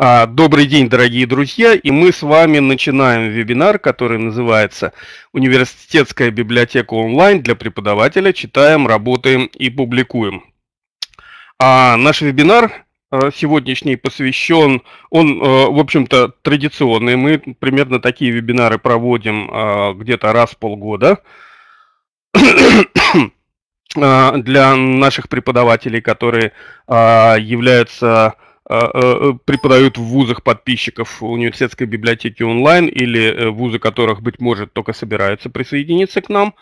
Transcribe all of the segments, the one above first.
А, добрый день, дорогие друзья, и мы с вами начинаем вебинар, который называется «Университетская библиотека онлайн для преподавателя. Читаем, работаем и публикуем». А наш вебинар а, сегодняшний посвящен, он, а, в общем-то, традиционный. Мы примерно такие вебинары проводим где-то раз в полгода для наших преподавателей, которые являются а, а, а, преподают в вузах подписчиков университетской библиотеки онлайн или э, вузы которых, быть может, только собираются присоединиться к нам,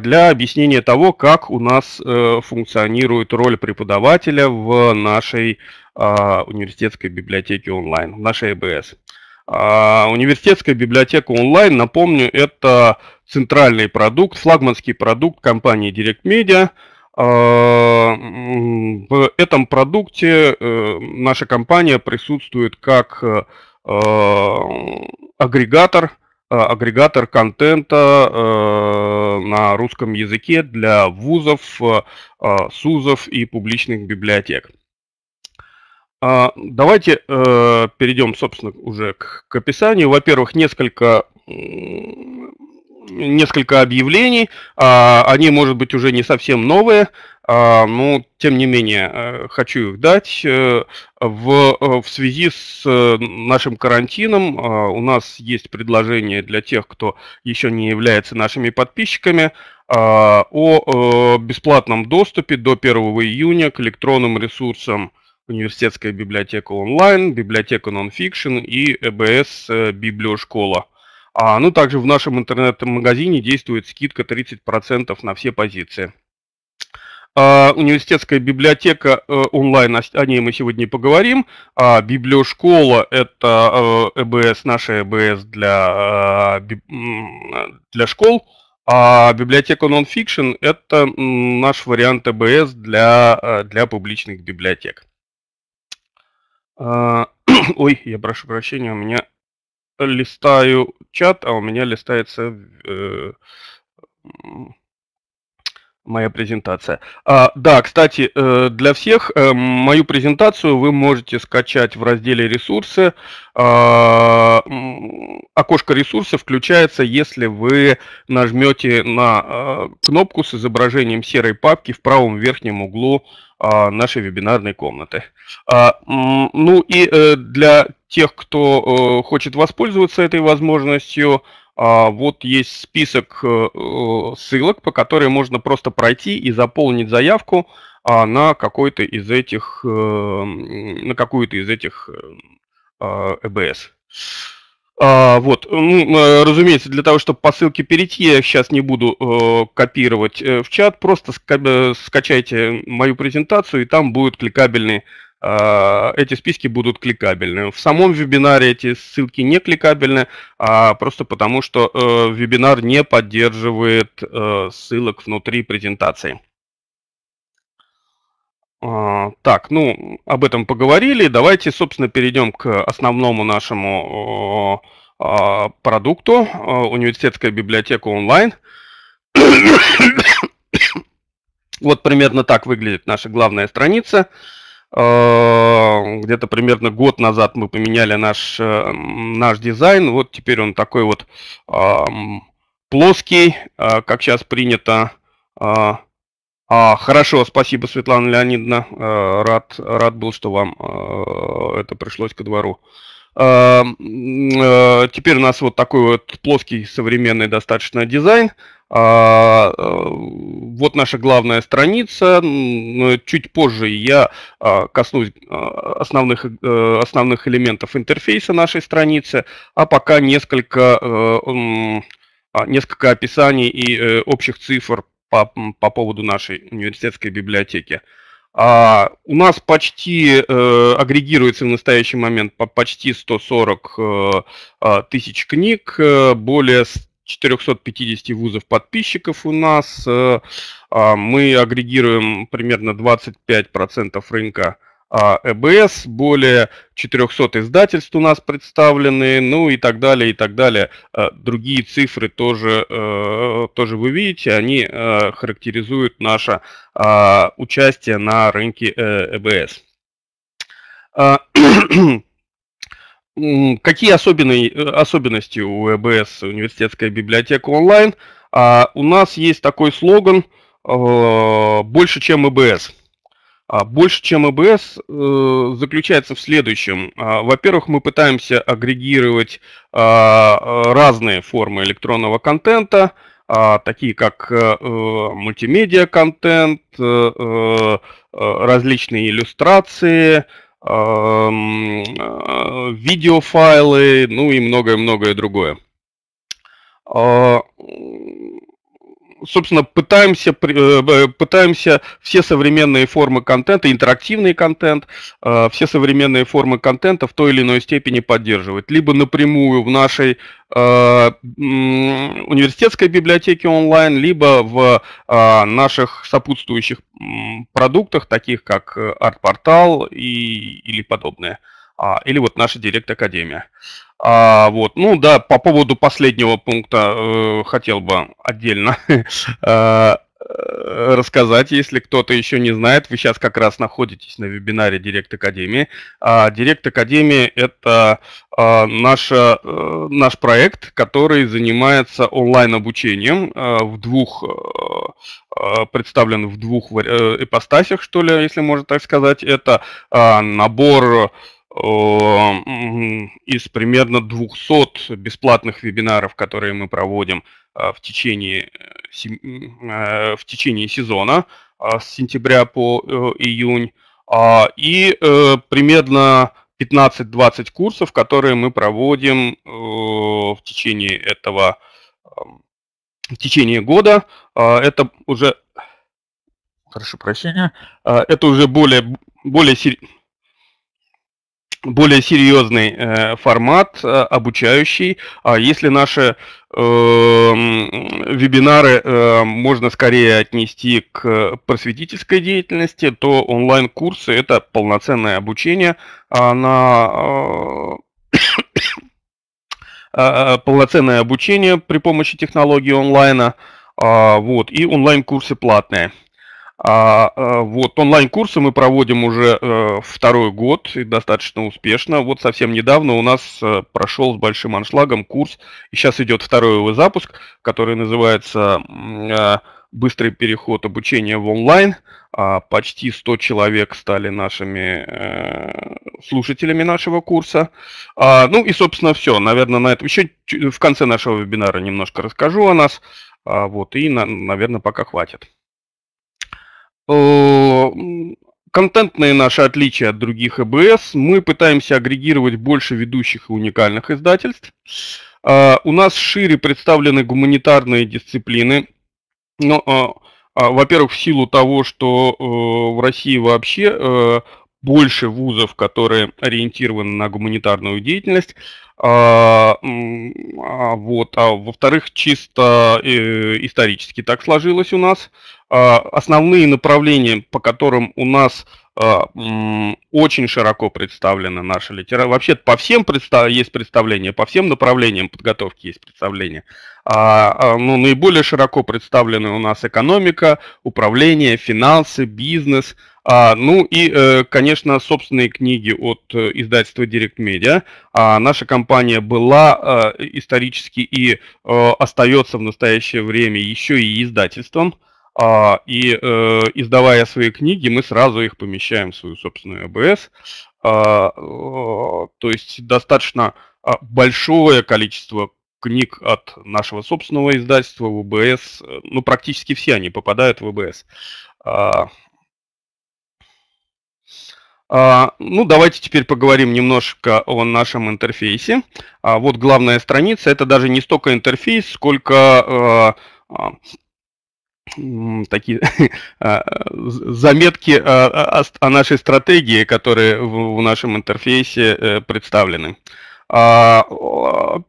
для объяснения того, как у нас э, функционирует роль преподавателя в нашей университетской библиотеке онлайн, в нашей ЭБС. Университетская библиотека онлайн, напомню, это центральный продукт, флагманский продукт компании Direct Media – а, в этом продукте э, наша компания присутствует как э, а, агрегатор, э, агрегатор контента на русском языке для вузов, а, СУЗов и публичных библиотек. Давайте перейдем, собственно, уже к, описанию. Во-первых, несколько несколько объявлений. А, они, может быть, уже не совсем новые, а, но, тем не менее, э, хочу их дать. Э, э, в, связи с нашим карантином а, у нас есть предложение для тех, кто еще не является нашими подписчиками, о бесплатном доступе до 1 июня к электронным ресурсам Университетская библиотека онлайн, библиотека нонфикшн и ЭБС Библиошкола. школа а, ну, также в нашем интернет-магазине действует скидка 30% на все позиции. А, университетская библиотека а, онлайн, о, о ней мы сегодня поговорим. А, библиошкола – это э, ЭБС, наша ЭБС для, э, для школ. А библиотека Nonfiction – это наш вариант ЭБС для, для публичных библиотек. А, ой, я прошу прощения, у меня листаю чат, а у меня листается э, моя презентация. А, да, кстати, э, для всех э, мою презентацию вы можете скачать в разделе «Ресурсы». А, окошко ресурса включается, если вы нажмете на э, кнопку с изображением серой папки в правом верхнем углу а, нашей вебинарной комнаты. А, ну и для тех, кто хочет воспользоваться этой возможностью – а, вот есть список э, э, ссылок, по которой можно просто пройти и заполнить заявку а, на какой-то из этих, э, на какую-то из этих ЭБС. А, вот, ну, разумеется, для того, чтобы по ссылке перейти, я сейчас не буду копировать в чат, просто скачайте мою презентацию, и там будет кликабельный а, эти списки будут кликабельны. В самом вебинаре эти ссылки не кликабельны, а просто потому, что э, вебинар не поддерживает э, ссылок внутри презентации. А, так, ну, об этом поговорили. Давайте, собственно, перейдем к основному нашему а, продукту э, «Университетская библиотека онлайн». вот примерно так выглядит наша главная страница – Э, где-то примерно год назад мы поменяли наш, э, наш дизайн. Вот теперь он такой вот плоский, э, как сейчас принято. А, хорошо, спасибо, Светлана Леонидовна. Рад, рад был, что вам это пришлось ко двору. Теперь у нас вот такой вот плоский современный достаточно дизайн. А, э, вот наша главная страница. Чуть позже я а, коснусь а, основных, э, основных элементов интерфейса нашей страницы, а пока несколько, э, несколько описаний и общих цифр по, по поводу нашей университетской библиотеки. А, у нас почти э, агрегируется в настоящий момент по почти 140 э, тысяч книг, более 450 вузов подписчиков у нас. Э, а, мы агрегируем примерно 25% рынка а, ЭБС, более 400 издательств у нас представлены, ну и так далее, и так далее. Э, другие цифры тоже, э, тоже вы видите, они характеризуют наше а, участие на рынке ЭБС. Какие особенные, э, особенности у ЭБС, университетская библиотека онлайн? А у нас есть такой слоган э, «Больше, чем ЭБС». А Больше, чем ЭБС э, заключается в следующем. А, во-первых, мы пытаемся агрегировать а, разные формы электронного контента, такие как мультимедиа-контент, различные иллюстрации, Эм, э, видеофайлы, ну и многое-многое другое. А, собственно, пытаемся, э, пытаемся все современные формы контента, интерактивный контент, э, все современные формы контента в той или иной степени поддерживать. Либо напрямую в нашей э, университетской библиотеке онлайн, либо в наших сопутствующих продуктах, таких как арт-портал или подобное, а, или вот наша Директ-академия. академия а, вот, ну да, по поводу последнего пункта э, хотел бы отдельно э, рассказать, если кто-то еще не знает, вы сейчас как раз находитесь на вебинаре Директ Академии. А Директ Академии – это а, наша, а, наш проект, который занимается онлайн-обучением а, в двух, а, представлен в двух ипостасях, что ли, если можно так сказать. Это а, набор Эм, из примерно 200 бесплатных вебинаров, которые мы проводим э, в течение, э, э, в течение сезона с сентября по июнь, а, и примерно 15-20 курсов, которые мы проводим в течение этого эм, в течение года. А, это уже, прошу прощения, а, это уже более, более более серьезный э, формат э, обучающий. А если наши э, вебинары э, можно скорее отнести к просветительской деятельности, то онлайн-курсы это полноценное обучение а на э, э, э, полноценное обучение при помощи технологии онлайна. А, вот, и онлайн-курсы платные. А, а, вот онлайн-курсы мы проводим уже э, второй год и достаточно успешно. Вот совсем недавно у нас э, прошел с большим аншлагом курс, и сейчас идет второй его запуск, который называется э, «Быстрый переход обучения в онлайн». А, почти 100 человек стали нашими э, слушателями нашего курса. А, ну и, собственно, все. Наверное, на этом еще в конце нашего вебинара немножко расскажу о нас. А, вот, и, на, наверное, пока хватит. Э, контентные наши отличия от других ЭБС. Мы пытаемся агрегировать больше ведущих и уникальных издательств. А, у нас шире представлены гуманитарные дисциплины. Но, ну, а, а, во-первых, в силу того, что э, в России вообще э, больше вузов, которые ориентированы на гуманитарную деятельность. А, а, вот. а во-вторых, чисто э, исторически так сложилось у нас. А, основные направления, по которым у нас а, м, очень широко представлена наша литература. Вообще по всем представ... есть представление, по всем направлениям подготовки есть представление. А, а ну, наиболее широко представлены у нас экономика, управление, финансы, бизнес – а, ну и, э, конечно, собственные книги от э, издательства Direct Media. А наша компания была а, исторически и э, остается в настоящее время еще и издательством. А, и издавая свои книги, мы сразу их помещаем в свою собственную АБС. А, то есть достаточно а, большое количество книг от нашего собственного издательства в ВБС, ну практически все они попадают в ВБС. А, а, ну, давайте теперь поговорим немножко о нашем интерфейсе. А, вот главная страница. Это даже не столько интерфейс, сколько а, такие заметки о, нашей стратегии, которые в нашем интерфейсе э, представлены. Первый,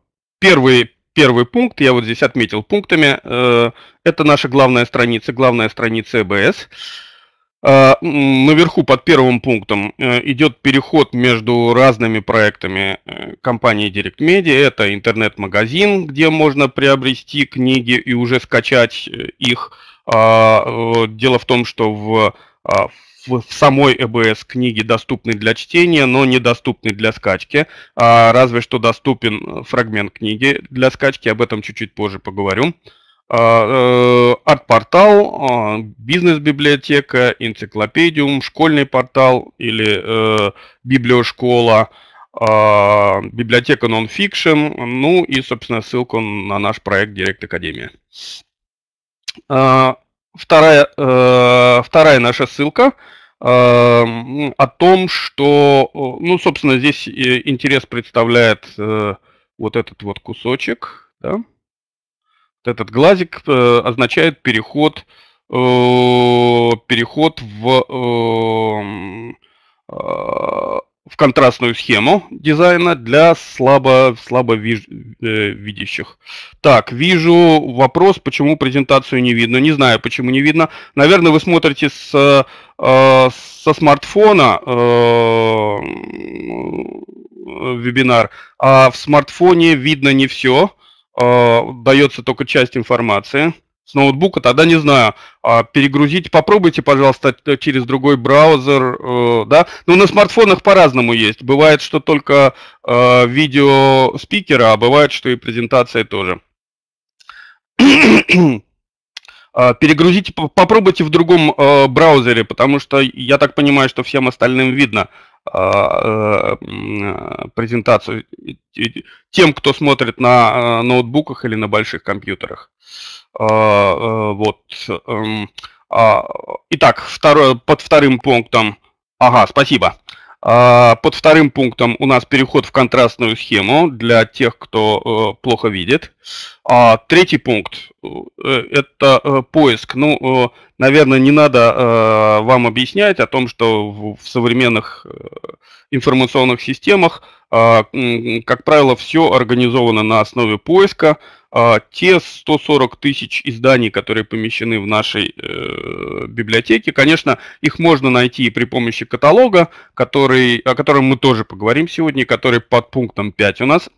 первый пункт, я вот здесь отметил пунктами, э, это наша главная страница, главная страница EBS. Э а, наверху под первым пунктом э, идет переход между разными проектами э, компании Direct Media. Это интернет-магазин, где можно приобрести книги и уже скачать э, их. А, дело в том, что в, а, в самой ЭБС книги доступны для чтения, но недоступны для скачки. Разве что доступен фрагмент книги для скачки, об этом чуть-чуть позже поговорю. А, э, арт-портал, а, бизнес-библиотека, энциклопедиум, школьный портал или э, библиошкола, а, библиотека Nonfiction, ну и, собственно, ссылку на наш проект Директ Академия. Вторая, э, вторая наша ссылка о том, что, ну, собственно, здесь интерес представляет вот этот вот кусочек, да, этот глазик э, означает переход, э, переход в, э, в контрастную схему дизайна для слабо, слабо видящих. Так, вижу вопрос, почему презентацию не видно. Не знаю, почему не видно. Наверное, вы смотрите с, со смартфона вебинар, а в смартфоне видно не все э, дается только часть информации с ноутбука, тогда не знаю. А перегрузите, попробуйте, пожалуйста, через другой браузер, э, да. Ну, на смартфонах по-разному есть. Бывает, что только э, видео спикера, а бывает, что и презентация тоже. А, перегрузите, попробуйте в другом э, браузере, потому что я так понимаю, что всем остальным видно. А, э, презентацию тем, кто смотрит на э, ноутбуках или на больших компьютерах. А, э, вот. Эм, а, итак, второе, под вторым пунктом. Ага, спасибо. А, под вторым пунктом у нас переход в контрастную схему для тех, кто э, плохо видит. А, третий пункт э, – это э, поиск. Ну, наверное, не надо вам объяснять о том, что в современных информационных системах а, как правило, все организовано на основе поиска. А, те 140 тысяч изданий, которые помещены в нашей э, библиотеке, конечно, их можно найти при помощи каталога, который, о котором мы тоже поговорим сегодня, который под пунктом 5 у нас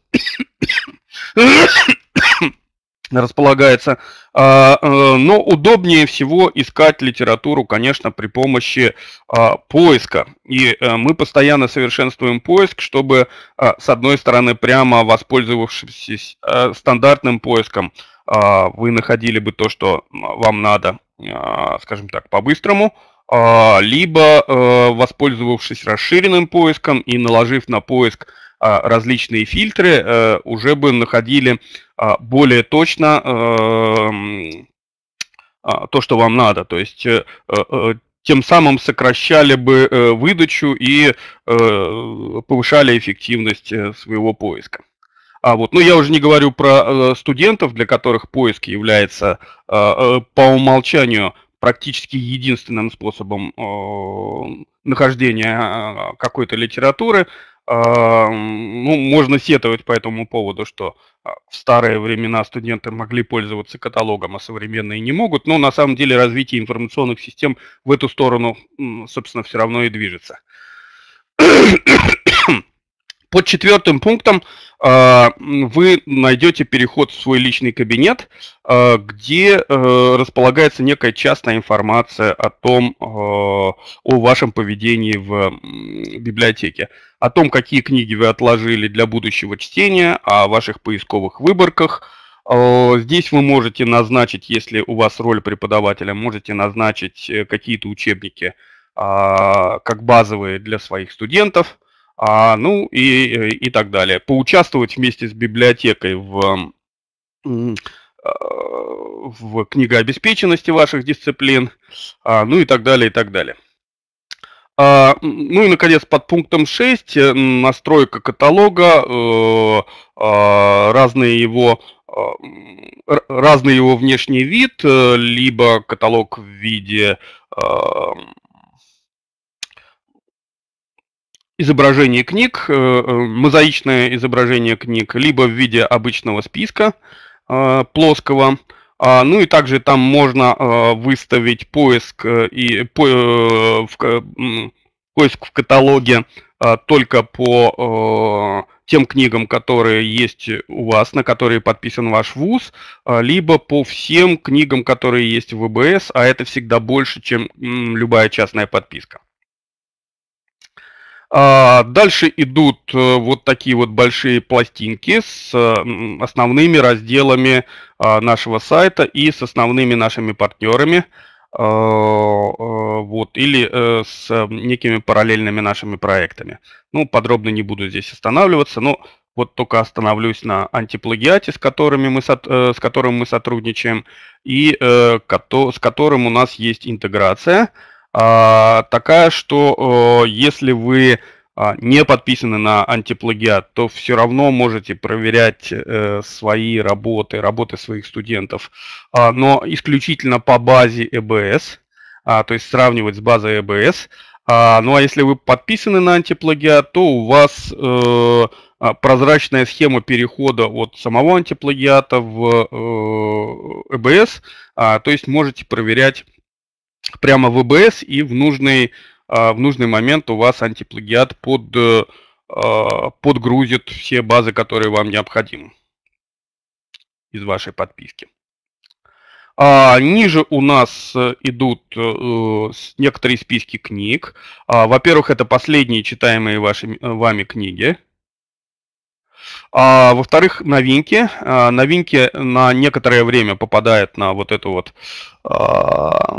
располагается. А, э, но удобнее всего искать литературу, конечно, при помощи а, поиска. И э, мы постоянно совершенствуем поиск, чтобы, а, с одной стороны, прямо воспользовавшись э, стандартным поиском, вы находили бы то, что вам надо, скажем так, по-быстрому, либо воспользовавшись расширенным поиском и наложив на поиск различные фильтры, уже бы находили а, более точно эм, а, то, что вам надо. То есть э, э, э, тем самым сокращали бы выдачу и повышали эффективность своего поиска. А вот, ну я уже не говорю про студентов, для которых поиск является по умолчанию практически единственным способом нахождения какой-то литературы. А, ну, можно сетовать по этому поводу, что а, в старые времена студенты могли пользоваться каталогом, а современные не могут, но на самом деле развитие информационных систем в эту сторону, собственно, все равно и движется. Под четвертым пунктом а, вы найдете переход в свой личный кабинет, а, где э, располагается некая частная информация о том, а, о вашем поведении в библиотеке, о том, какие книги вы отложили для будущего чтения, о ваших поисковых выборках. Здесь вы можете назначить, если у вас роль преподавателя, можете назначить э, какие-то учебники как базовые для своих студентов, а, ну и, и так далее. Поучаствовать вместе с библиотекой в, а, в книгообеспеченности ваших дисциплин, а, ну и так далее, и так далее. А, ну и, наконец, под пунктом 6, э, настройка каталога, э, э, разные его э, разный его внешний вид, э, либо каталог в виде изображение книг, э, э, мозаичное изображение книг, либо в виде обычного списка э, плоского, а, ну и также там можно выставить поиск и по, в, поиск в каталоге только по тем книгам, которые есть у вас, на которые подписан ваш вуз, либо по всем книгам, которые есть в ВБС, а это всегда больше, чем любая частная подписка. А, дальше идут э, вот такие вот большие пластинки с э, основными разделами а, нашего сайта и с основными нашими партнерами, а, вот, или э, с некими параллельными нашими проектами. Ну, подробно не буду здесь останавливаться, но вот только остановлюсь на антиплагиате, с, которыми мы, с которым мы сотрудничаем, и с которым у нас есть интеграция – а, такая, что если вы а, не подписаны на антиплагиат, то все равно можете проверять э, свои работы, работы своих студентов, а, но исключительно по базе EBS, э то есть сравнивать с базой EBS. Э ну а если вы подписаны на антиплагиат, то у вас прозрачная схема перехода от самого антиплагиата в EBS, то есть можете проверять прямо в ВБС, и в нужный, а, в нужный момент у вас антиплагиат под, э, а, подгрузит все базы, которые вам необходимы из вашей подписки. А, ниже у нас э, идут э, некоторые списки книг. А, во-первых, это последние читаемые вашими, э, вами книги. А, во-вторых, новинки. А, новинки на некоторое время попадают на вот эту вот а,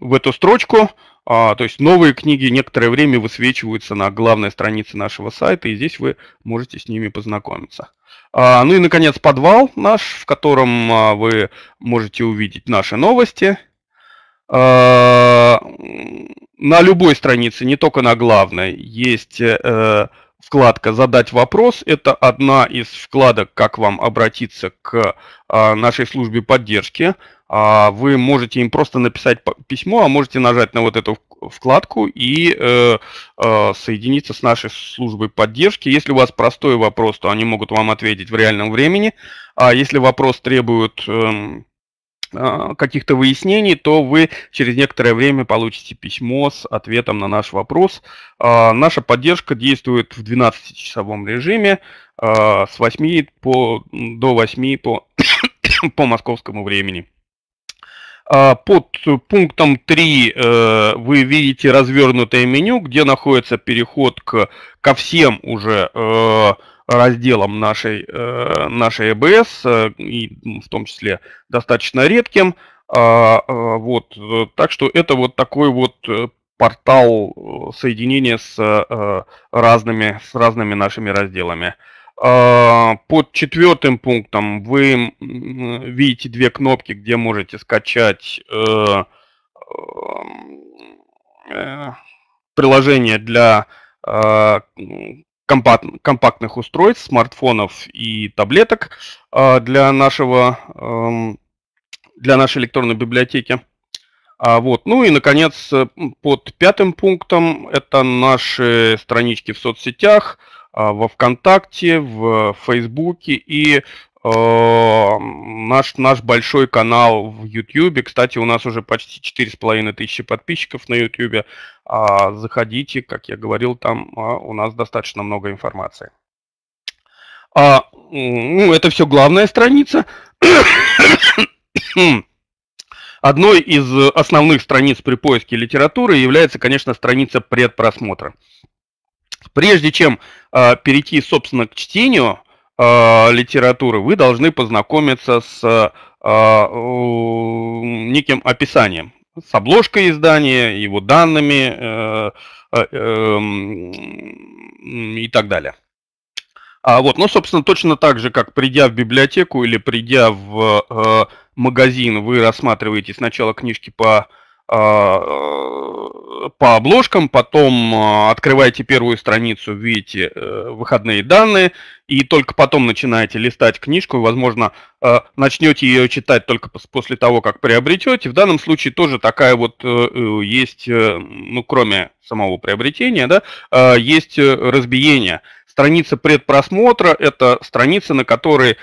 в эту строчку. А, то есть новые книги некоторое время высвечиваются на главной странице нашего сайта, и здесь вы можете с ними познакомиться. А, ну и, наконец, подвал наш, в котором а, вы можете увидеть наши новости. А, на любой странице, не только на главной, есть... А, Вкладка «Задать вопрос» – это одна из вкладок, как вам обратиться к а, нашей службе поддержки. А, вы можете им просто написать письмо, а можете нажать на вот эту вкладку и э, э, соединиться с нашей службой поддержки. Если у вас простой вопрос, то они могут вам ответить в реальном времени. А если вопрос требует эм, Э, каких-то выяснений, то вы через некоторое время получите письмо с ответом на наш вопрос. Э, наша поддержка действует в 12-часовом режиме э, с 8 по, до 8 по, по московскому времени. Под пунктом 3 вы видите развернутое меню, где находится переход к, ко всем уже разделом нашей, э, нашей ЭБС, э, и в том числе достаточно редким. А, э, вот, так что это вот такой вот портал соединения с разными, с разными нашими разделами. А, под четвертым пунктом вы видите две кнопки, где можете скачать приложение для компакт, компактных устройств, смартфонов и таблеток а, для, нашего, эм, для нашей электронной библиотеки. А, вот. Ну и, наконец, э, под пятым пунктом это наши странички в соцсетях, а, во ВКонтакте, в Фейсбуке и э, наш, наш большой канал в YouTube. Кстати, у нас уже почти 4,5 тысячи подписчиков на YouTube. А, Заходите, как я говорил, там а, у нас достаточно много информации. А, ну, это все главная страница. Одной из основных страниц при поиске литературы является, конечно, страница предпросмотра. Прежде чем э, перейти, собственно, к чтению э, литературы, вы должны познакомиться с э, э, неким описанием с обложкой издания, его данными э, э, эм, и так далее. А вот, ну, собственно, точно так же, как придя в библиотеку или придя в э, магазин, вы рассматриваете сначала книжки по Э, по обложкам, потом э, открываете первую страницу, видите э, выходные данные, и только потом начинаете листать книжку, возможно, начнете ее читать только после того, как приобретете. В данном случае тоже такая вот есть, ну, кроме самого приобретения, да, есть разбиение – Страница предпросмотра – это страница, на которой э,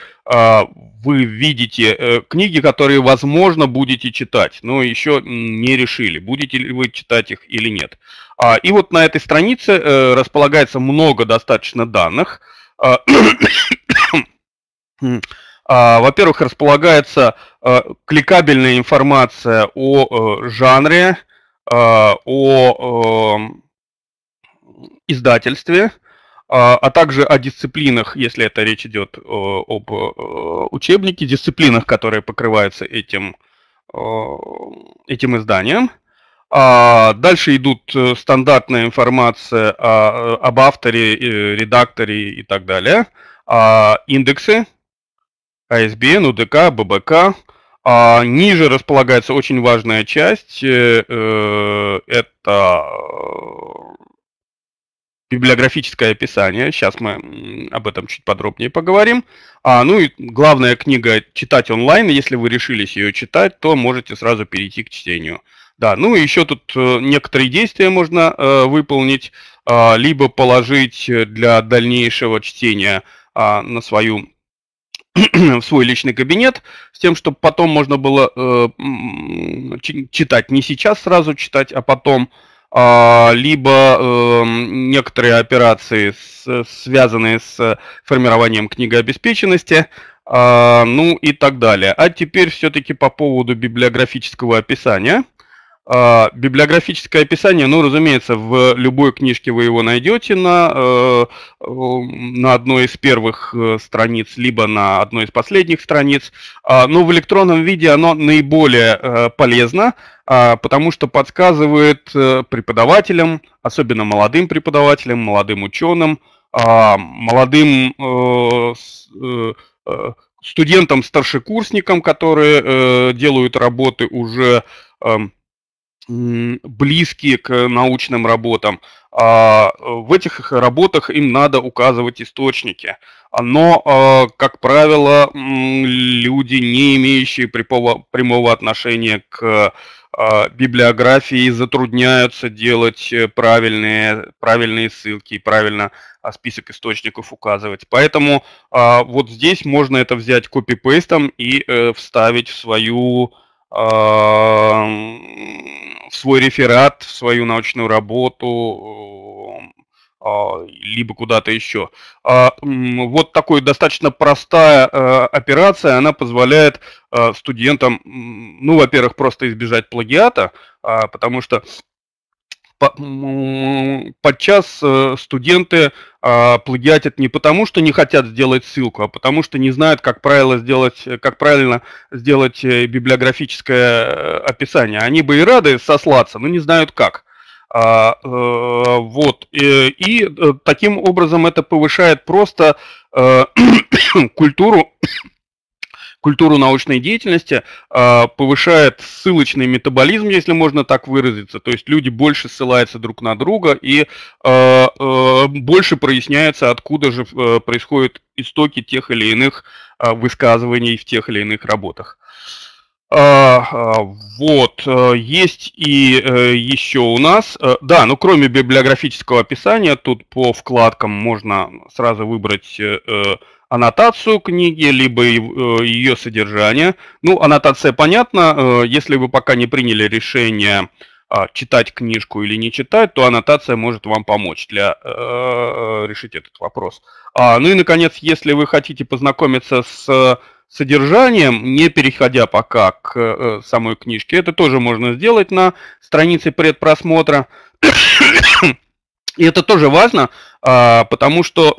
вы видите э, книги, которые, возможно, будете читать, но еще не решили, будете ли вы читать их или нет. А, и вот на этой странице э, располагается много достаточно данных. А, а, во-первых, располагается э, кликабельная информация о э, жанре, о э, издательстве, а, а также о дисциплинах, если это речь идет э, об э, учебнике, дисциплинах, которые покрываются этим, э, этим изданием. А, дальше идут стандартная информация об авторе, редакторе и так далее, а, индексы, ISBN, УДК, ББК. А Ниже располагается очень важная часть, это библиографическое описание. Сейчас мы об этом чуть подробнее поговорим. А, ну и главная книга читать онлайн. Если вы решились ее читать, то можете сразу перейти к чтению. Да, ну и еще тут э, некоторые действия можно э, выполнить, э, либо положить для дальнейшего чтения э, на свою в свой личный кабинет, с тем, чтобы потом можно было э, читать не сейчас сразу читать, а потом. А, либо эм, некоторые операции, связанные с формированием книгообеспеченности, а, ну и так далее. А теперь все-таки по поводу библиографического описания – а, библиографическое описание, ну, разумеется, в любой книжке вы его найдете на, э, э, на одной из первых э, страниц, либо на одной из последних страниц. А, но в электронном виде оно наиболее полезно, а, потому что подсказывает преподавателям, особенно молодым преподавателям, молодым ученым, молодым студентам-старшекурсникам, которые делают работы уже эм, близкие к научным работам. А, э, в этих работах им надо указывать источники. А, но, а, как правило, люди, не имеющие прямого отношения к библиографии, затрудняются делать э, правильные, правильные ссылки и правильно список источников указывать. Поэтому вот здесь можно это взять копипейстом и э, вставить в свою Э, в свой реферат, в свою научную работу, э, либо куда-то еще. А, вот такая достаточно простая э, операция, она позволяет студентам, ну, во-первых, просто избежать плагиата, а, потому что подчас э, студенты а, плагиатят не потому, что не хотят сделать ссылку, а потому что не знают, как правило сделать, как правильно сделать э, библиографическое э, описание. Они бы и рады сослаться, но не знают как. А, э, вот. И, и таким образом это повышает просто э, культуру культуру научной деятельности, а, повышает ссылочный метаболизм, если можно так выразиться, то есть люди больше ссылаются друг на друга и а, а, больше проясняется, откуда же происходят истоки тех или иных высказываний в тех или иных работах. Вот, есть и э, еще у нас, э, да, ну кроме библиографического описания, тут по вкладкам можно сразу выбрать э, аннотацию книги, либо ее э, содержание. Ну, аннотация понятна, э, если вы пока не приняли решение а, читать книжку или не читать, то аннотация может вам помочь для э, решить этот вопрос. А, ну и, наконец, если вы хотите познакомиться с содержанием, не переходя пока к самой книжке, это тоже можно сделать на странице предпросмотра. и это тоже важно, а, потому что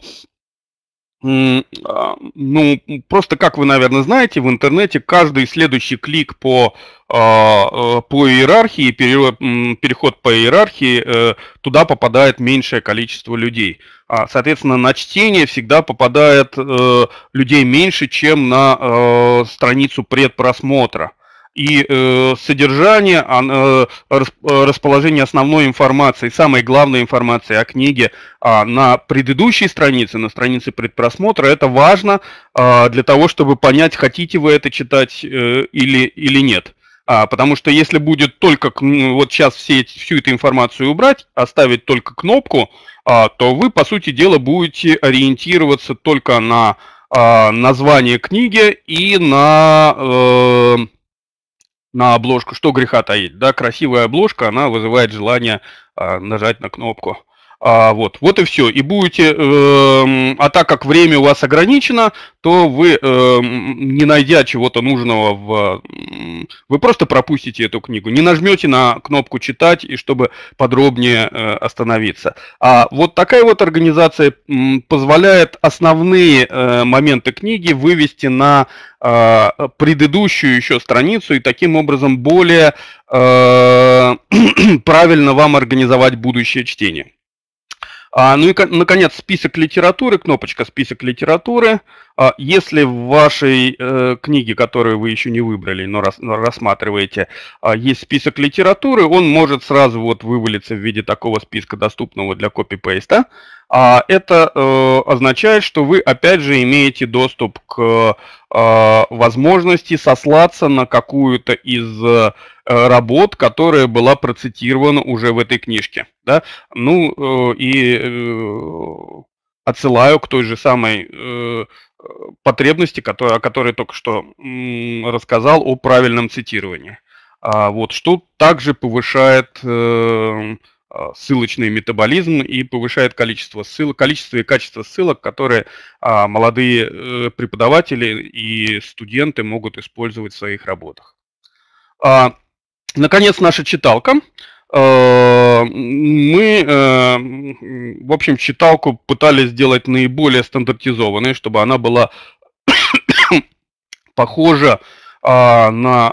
а, ну, просто как вы, наверное, знаете, в интернете каждый следующий клик по, а, э, по иерархии, переход по иерархии, э, туда попадает меньшее количество людей. А, соответственно, на чтение всегда попадает э, людей меньше, чем на страницу предпросмотра и э, содержание, а, э, э, расположение основной информации, самой главной информации о книге э, на предыдущей странице, на странице предпросмотра, это важно э, для того, чтобы понять, хотите вы это читать э, или, или нет. А, потому что если будет только ну, вот сейчас все, всю эту информацию убрать, оставить только кнопку, а, то вы, по сути дела, будете ориентироваться только на а, название книги и на э, на обложку, что греха таить, да, красивая обложка, она вызывает желание э, нажать на кнопку. А, вот, вот и все. И будете, э, а так как время у вас ограничено, то вы, э, не найдя чего-то нужного, в, вы просто пропустите эту книгу. Не нажмете на кнопку «Читать», и чтобы подробнее э, остановиться. А вот такая вот организация позволяет основные э, моменты книги вывести на э, предыдущую еще страницу, и таким образом более э, правильно вам организовать будущее чтение. А, ну и, наконец, список литературы, кнопочка «Список литературы». А, если в вашей э, книге, которую вы еще не выбрали, но рас, рассматриваете, а, есть список литературы, он может сразу вот вывалиться в виде такого списка, доступного для копипейста. пейста а это э, означает, что вы опять же имеете доступ к э, возможности сослаться на какую-то из э, работ, которая была процитирована уже в этой книжке. Да? Ну и отсылаю к той же самой потребности, которая, о которой только что рассказал о правильном цитировании. А вот что также повышает э, а, ссылочный метаболизм и повышает количество ссылок, количество и качество ссылок, которые а, молодые э, преподаватели и студенты могут использовать в своих работах. А, наконец, наша читалка. Мы, э, в общем, читалку пытались сделать наиболее стандартизованной, чтобы она была похожа на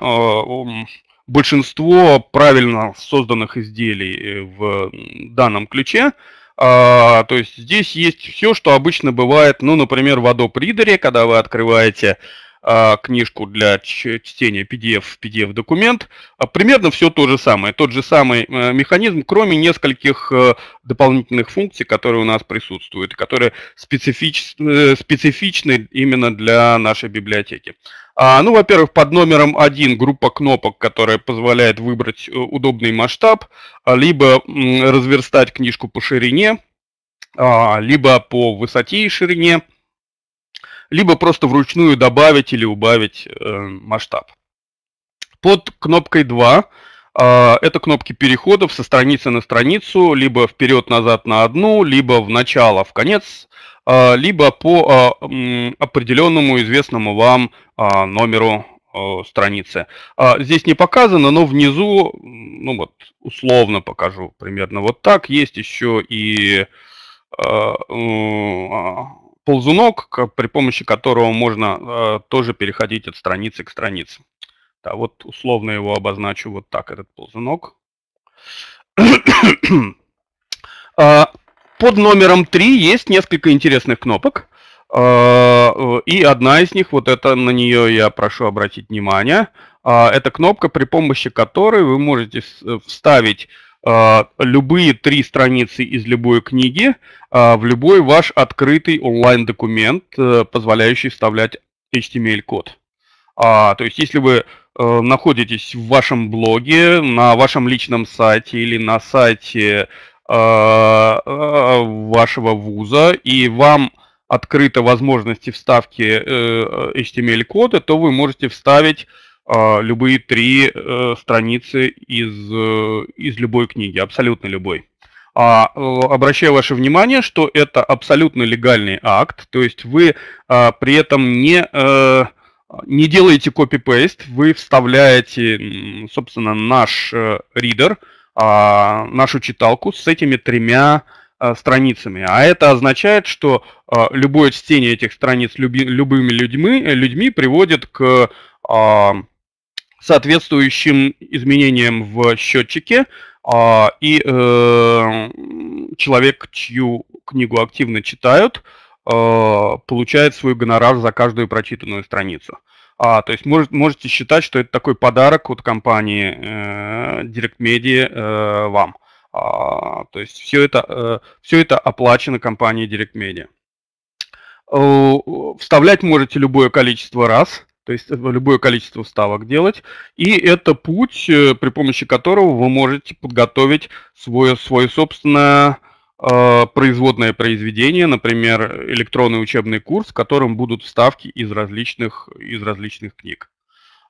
большинство правильно созданных изделий э, в данном ключе. А, то есть здесь есть все, что обычно бывает, ну, например, в Adobe Reader, когда вы открываете а, книжку для чтения PDF в PDF-документ, а, примерно все то же самое, тот же самый а, механизм, кроме нескольких а, дополнительных функций, которые у нас присутствуют, которые специфич, специфичны именно для нашей библиотеки. А, ну, во-первых, под номером один группа кнопок, которая позволяет выбрать э, удобный масштаб, а, либо разверстать книжку по ширине, а, либо по высоте и ширине, либо просто вручную добавить или убавить э, масштаб. Под кнопкой 2 а, это кнопки переходов со страницы на страницу, либо вперед-назад на одну, либо в начало, в конец а, либо по а, определенному известному вам а, номеру страницы. Здесь не показано, но внизу, ну вот, условно покажу примерно вот так. Есть еще и ползунок, при помощи которого можно тоже переходить от страницы к странице. Да, вот условно его обозначу вот так, этот ползунок. Под номером 3 есть несколько интересных кнопок. А, э, и одна из них, вот это на нее я прошу обратить внимание, а, это кнопка, при помощи которой вы можете э, вставить а, любые три страницы из любой книги в любой ваш открытый онлайн-документ, э, позволяющий вставлять HTML-код. Эм то есть если вы находитесь в вашем блоге, на вашем личном сайте или на сайте Э, э, вашего вуза, и вам открыты возможности вставки HTML-кода, э, эм то вы можете вставить любые три страницы из, из любой книги, абсолютно любой. А, обращаю ваше внимание, что это абсолютно легальный акт, то есть вы а, при этом не, а, не делаете копипейст, вы вставляете, собственно, наш ридер, а, нашу читалку с этими тремя а, страницами. А это означает, что а, любое чтение этих страниц люби, любыми людьми, э, людьми приводит к а, соответствующим изменениям в счетчике, а, и э, человек, чью книгу активно читают, э, получает свой гонорар за каждую прочитанную страницу. А, то есть может, можете считать, что это такой подарок от компании э, Direct Media э, вам. А, то есть все это, э, все это оплачено компанией Direct Media. Э, вставлять можете любое количество раз, то есть э, любое количество вставок делать. И это путь, э, при помощи которого вы можете подготовить свое, свое собственное Э, производное произведение, например, электронный учебный курс, в котором будут вставки из различных, из различных книг.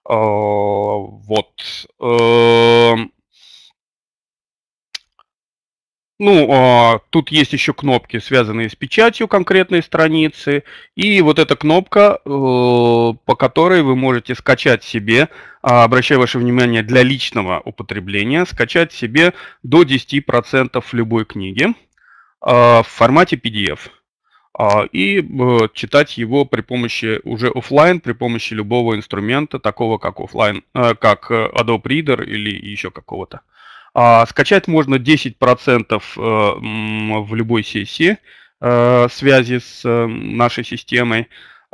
Э, вот. Эм. Ну, а, тут есть еще кнопки, связанные с печатью конкретной страницы. И вот эта кнопка, э, по которой вы можете скачать себе, а, обращаю ваше внимание, для личного употребления, скачать себе до 10% любой книги. А, в формате PDF а, и э, читать его при помощи уже офлайн, при помощи любого инструмента, такого как офлайн, э, как э, Adobe Reader или еще какого-то. А, скачать можно 10% в любой сессии связи с нашей системой.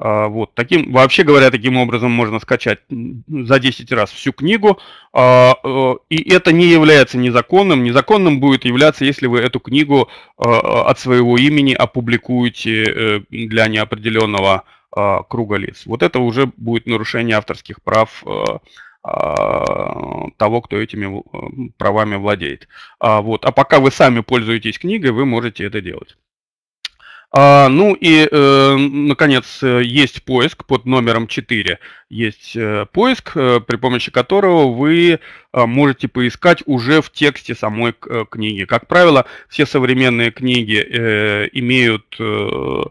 А, вот, таким, вообще говоря, таким образом можно скачать за 10 раз всю книгу, а, э, и это не является незаконным. Незаконным будет являться, если вы эту книгу а, от своего имени опубликуете э, для неопределенного круга лиц. Вот это уже будет нарушение авторских прав э, того, кто этими правами владеет. Вот. А пока вы сами пользуетесь книгой, вы можете это делать. А, ну и, э, наконец, э, есть поиск под номером 4. Есть э, поиск, э, при помощи которого вы э, можете поискать уже в тексте самой э, книги. Как правило, все современные книги э, имеют э,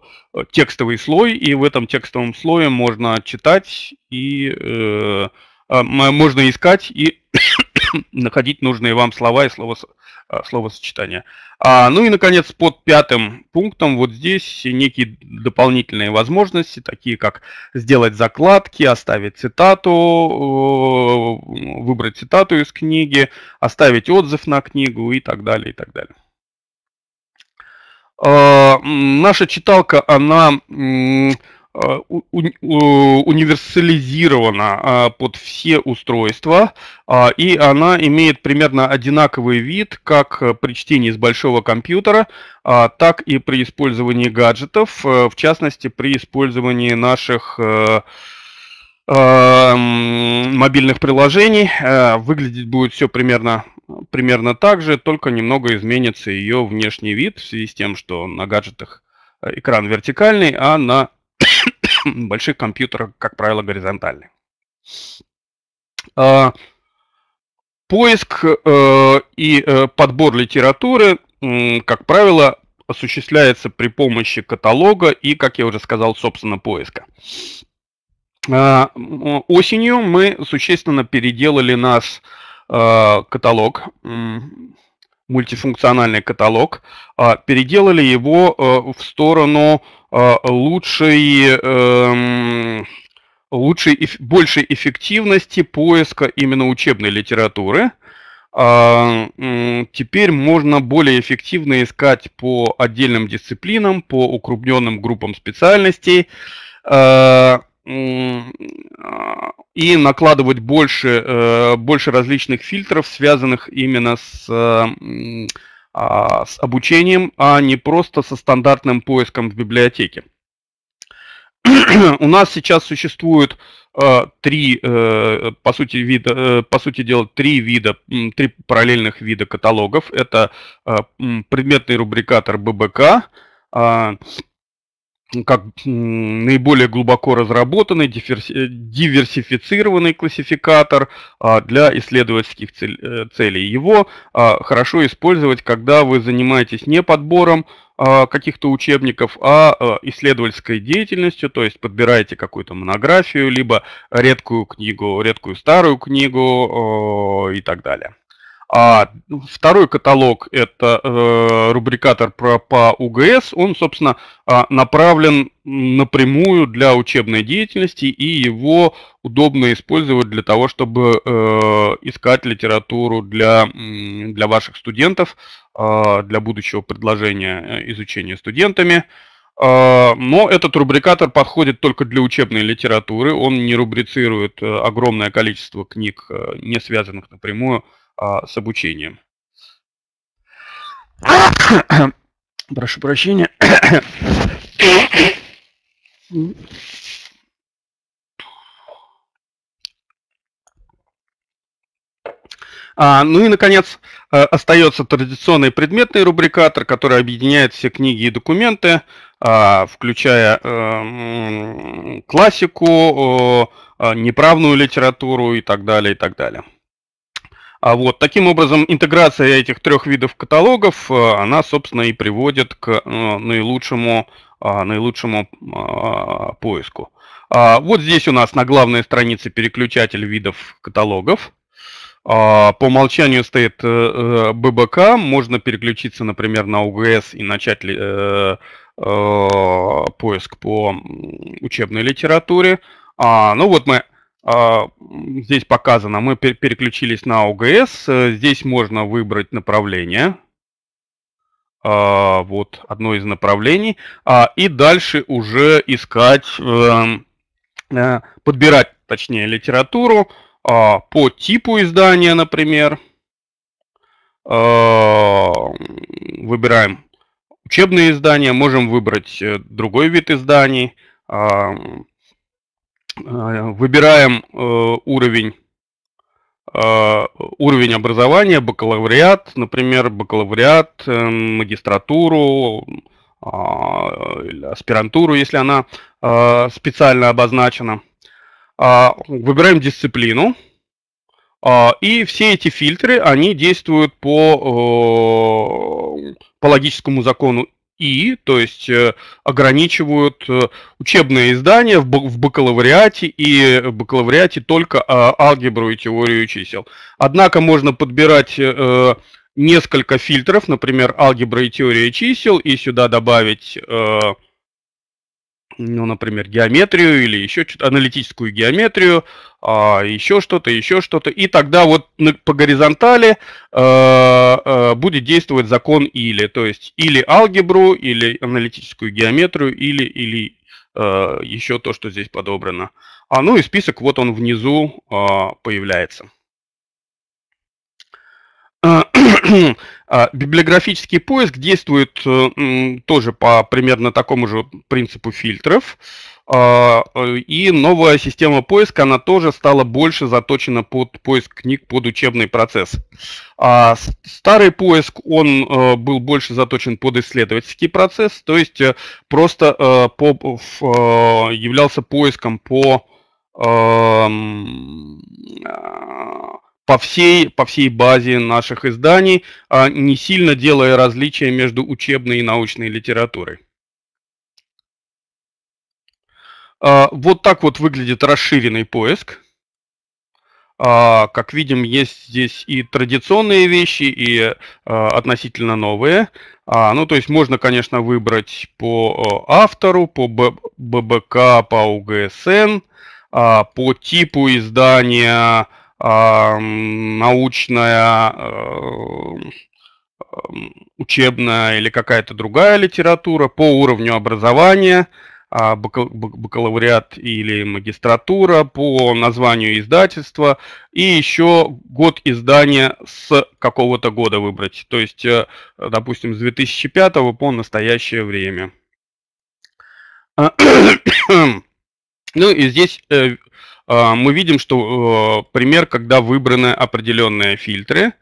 текстовый слой, и в этом текстовом слое можно читать и э, а, можно искать и находить нужные вам слова и слово, а, словосочетания. А, ну и, наконец, под пятым пунктом вот здесь некие дополнительные возможности, такие как сделать закладки, оставить цитату, э, выбрать цитату из книги, оставить отзыв на книгу и так далее, и так далее. А, наша читалка, она универсализирована а, под все устройства, а, и она имеет примерно одинаковый вид как э, при чтении с большого компьютера, а, так и при использовании гаджетов, э, в частности при использовании наших э, мобильных приложений. Выглядеть будет все примерно, примерно так же, только немного изменится ее внешний вид в связи с тем, что на гаджетах экран вертикальный, а на больших компьютерах, как правило, горизонтальные. А, поиск э, и э, подбор литературы, как правило, осуществляется при помощи каталога и, как я уже сказал, собственно, поиска. А, осенью мы существенно переделали наш э, каталог, мультифункциональный каталог, а переделали его в сторону лучшей, э, лучшей, эм, большей эффективности поиска именно учебной литературы. А, теперь можно более эффективно искать по отдельным дисциплинам, по укрупненным группам специальностей э, и накладывать больше, э, больше различных фильтров, связанных именно с а, с обучением, а не просто со стандартным поиском в библиотеке. У нас сейчас существует э, три, э, по сути, вида, э, по сути дела, три вида, три параллельных вида каталогов. Это э, предметный рубрикатор ББК, э, как наиболее глубоко разработанный, э, диверсифицированный классификатор а, для исследовательских э, целей. Его а, хорошо использовать, когда вы занимаетесь не подбором а, каких-то учебников, а э, исследовательской деятельностью, то есть подбираете какую-то монографию, либо редкую книгу, редкую старую книгу и так далее. А второй каталог – это э, рубрикатор про, по УГС. Он, собственно, э, направлен напрямую для учебной деятельности, и его удобно использовать для того, чтобы э, искать литературу для, для ваших студентов, э, для будущего предложения э, изучения студентами. А, но этот рубрикатор подходит только для учебной литературы, он не рубрицирует э, огромное количество книг, э, не связанных напрямую а, с обучением. Прошу прощения. А, ну и, наконец, э, остается традиционный предметный рубрикатор, который объединяет все книги и документы, а, включая эм, классику, э, неправную литературу и так далее, и так далее. А вот таким образом интеграция этих трех видов каталогов, э, она, собственно, и приводит к э, наилучшему, э, наилучшему поиску. А вот здесь у нас на главной странице переключатель видов каталогов. А, по умолчанию стоит ББК, можно переключиться, например, на УГС и начать поиск по учебной литературе. А, ну вот мы а, здесь показано, мы переключились на ОГС. Э, здесь можно выбрать направление. А, вот одно из направлений. А, и дальше уже искать, э, э, подбирать, точнее, литературу по типу издания, например. Выбираем учебные издания, можем выбрать другой вид изданий Э, выбираем э, уровень, э, уровень образования, бакалавриат, например, бакалавриат, магистратуру, аспирантуру, если она специально обозначена. А, выбираем дисциплину. А, и все эти фильтры, они действуют по, по логическому закону и, то есть э, ограничивают э, учебные издания в, в бакалавриате и в бакалавриате только алгебру и теорию чисел. Однако можно подбирать э, несколько фильтров, например, алгебра и теория чисел, и сюда добавить ну, например, геометрию или еще что-то, аналитическую геометрию, а, еще что-то, еще что-то. И тогда вот по горизонтали э, э, будет действовать закон или, то есть или алгебру, или аналитическую геометрию, или, или э, еще то, что здесь подобрано. А ну и список вот он внизу э, появляется. А, библиографический поиск действует э, тоже по примерно такому же принципу фильтров. А, э, и новая система поиска, она тоже стала больше заточена под поиск книг под учебный процесс. А, старый поиск, он э, был больше заточен под исследовательский процесс, то есть просто являлся поиском по по всей, по всей базе наших изданий, а, не сильно делая различия между учебной и научной литературой. А, вот так вот выглядит расширенный поиск. А, как видим, есть здесь и традиционные вещи, и относительно новые. Ну, то есть можно, конечно, выбрать по автору, по ББК, по УГСН, по типу издания, научная, э, учебная или какая-то другая литература по уровню образования, а, бакалавриат или магистратура, по названию издательства и еще год издания с какого-то года выбрать. То есть, э, допустим, с 2005 по настоящее время. Ну и здесь э, а, мы видим, что э, пример, когда выбраны определенные фильтры.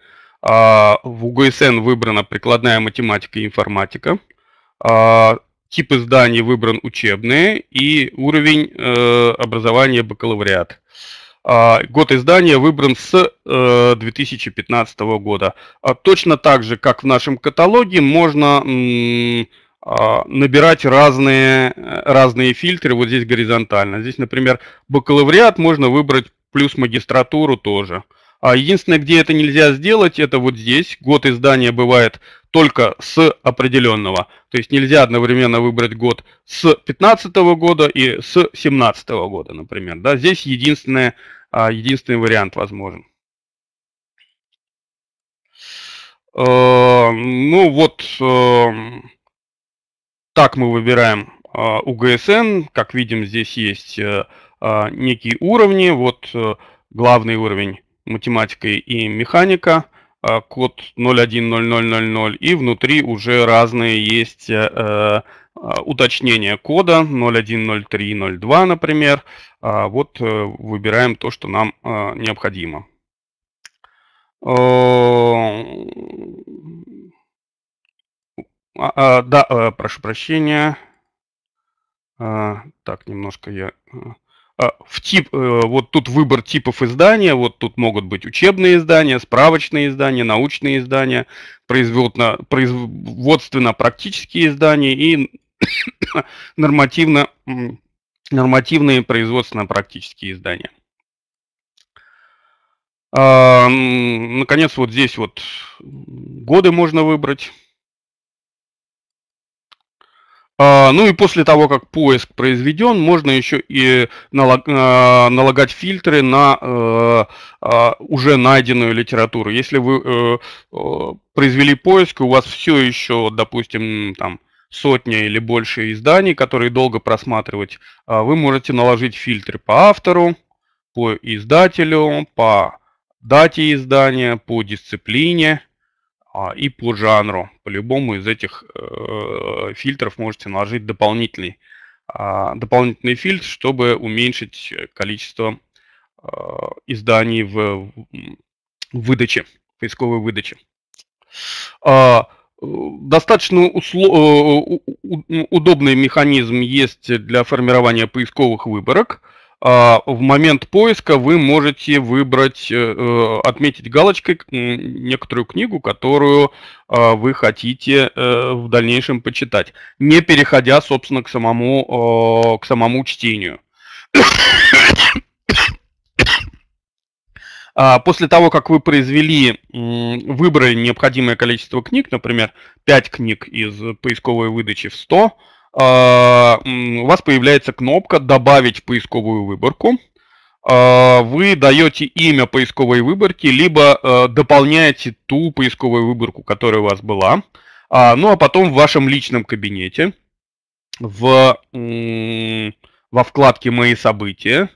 А, в УГСН выбрана прикладная математика и информатика. А, тип изданий выбран учебные и уровень э, образования бакалавриат. Год издания выбран с 2015 э, года. Точно так же, как в нашем каталоге, можно а, набирать разные, э, разные фильтры, вот здесь горизонтально. Здесь, например, бакалавриат можно выбрать плюс магистратуру тоже. А единственное, где это нельзя сделать, это вот здесь. Год издания бывает только с определенного. То есть нельзя одновременно выбрать год с 2015 года и с 2017 года, например. Да, здесь единственное, а, единственный вариант возможен. Э, ну вот, э, так мы выбираем UGSN. А, как видим, здесь есть э, а, некие уровни. Вот э, главный уровень математика и механика, а, код 010000 и внутри уже разные есть э, уточнения кода 010302, например. Вот выбираем то, что нам необходимо. А, а, да, а, прошу прощения. А, так, немножко я... А, а в тип, э, вот тут выбор типов издания, вот тут могут быть учебные издания, справочные издания, научные издания, производственно-практические издания и нормативно, нормативные производственно-практические издания. А, наконец, вот здесь вот годы можно выбрать. А, ну и после того, как поиск произведен, можно еще и а, налагать фильтры на э, а, уже найденную литературу. Если вы э, произвели поиск, у вас все еще, допустим, там сотня или больше изданий, которые долго просматривать, вы можете наложить фильтры по автору, по издателю, по дате издания, по дисциплине, а, и по жанру. По любому из этих э, фильтров можете наложить дополнительный, а, дополнительный фильтр, чтобы уменьшить количество а, изданий в выдаче, поисковой выдаче. Достаточно усло... Э, удобный механизм есть для формирования поисковых выборок – а, в момент поиска вы можете выбрать, э, э, отметить галочкой некоторую книгу, которую а, вы хотите э, в дальнейшем почитать, не переходя, собственно, к самому, к самому чтению. А, после того, как вы произвели, выбрали необходимое количество книг, например, 5 книг из поисковой выдачи в 100, а, у вас появляется кнопка «Добавить в поисковую выборку». А, вы даете имя поисковой выборки, либо э, дополняете ту поисковую выборку, которая у вас была. А, ну а потом в вашем личном кабинете в, во вкладке «Мои события»